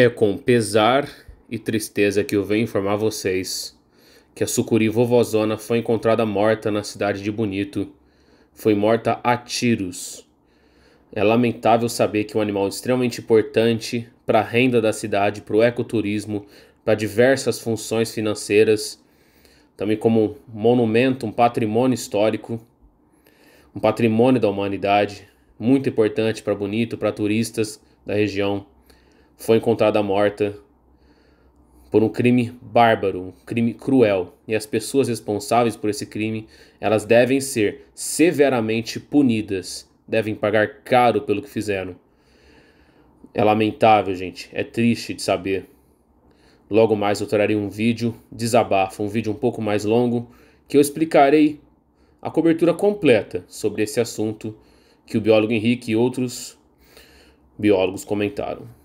É com pesar e tristeza que eu venho informar vocês que a sucuri vovozona foi encontrada morta na cidade de Bonito. Foi morta a tiros. É lamentável saber que um animal extremamente importante para a renda da cidade, para o ecoturismo, para diversas funções financeiras, também como um monumento, um patrimônio histórico, um patrimônio da humanidade, muito importante para Bonito, para turistas da região foi encontrada morta por um crime bárbaro, um crime cruel, e as pessoas responsáveis por esse crime, elas devem ser severamente punidas, devem pagar caro pelo que fizeram. É lamentável, gente, é triste de saber. Logo mais eu trarei um vídeo desabafo, um vídeo um pouco mais longo, que eu explicarei a cobertura completa sobre esse assunto que o biólogo Henrique e outros biólogos comentaram.